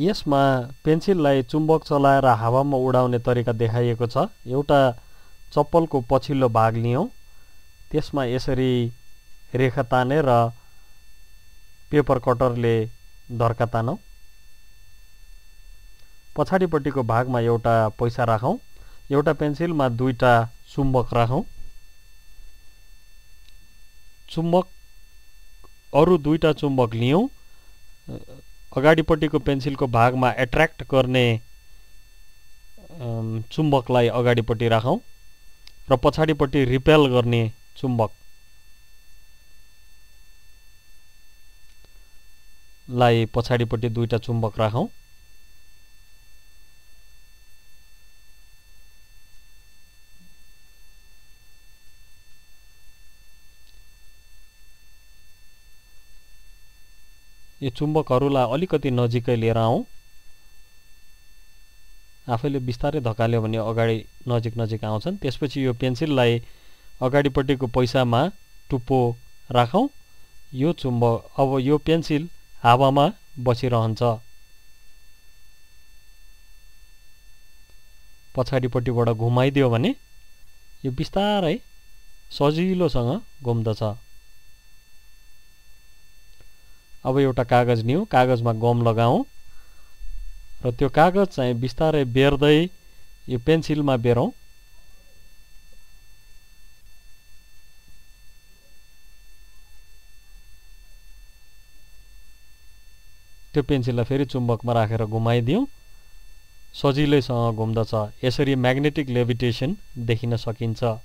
यसमा पेन्सिललाई चुम्बक चलाएर हावामा उडाउने तरिका देखाइएको छ एउटा चप्पलको पछिल्लो भाग लियौँ त्यसमा यसरी रेखा ताने र पेपर कटरले धर्का तानौँ पछाडिपट्टिको भागमा एउटा पैसा राखौँ एउटा पेन्सिलमा दुईवटा चुम्बक राखौँ चुम्बक अरू दुईवटा चुम्बक लियौँ अगाडिपट्टिको पेन्सिलको भागमा एट्र्याक्ट गर्ने चुम्बकलाई अगाडिपट्टि राखौँ र पछाडिपट्टि रिपेल गर्ने चुम्बक लाई पछाडिपट्टि दुईवटा चुम्बक राखौँ यो चुम्बकहरूलाई अलिकति नजिकै लिएर आउँ आफैले बिस्तारै धकाल्यो भने अगाडि नजिक नजिक आउँछन् त्यसपछि यो पेन्सिललाई अगाडिपट्टिको पैसामा टुप्पो राखौँ यो चुम्बक अब यो पेन्सिल हावामा बसिरहन्छ पछाडिपट्टिबाट घुमाइदियो भने यो बिस्तारै सजिलोसँग घुम्दछ अब एउटा कागज लिउँ कागजमा गम लगाउँ र त्यो कागज चाहिँ बिस्तारै बेर्दै यो पेन्सिलमा बेरौँ त्यो पेन्सिललाई फेरि चुम्बकमा राखेर घुमाइदिउँ सजिलैसँग घुम्दछ यसरी म्याग्नेटिक लेभिटेसन देखिन सकिन्छ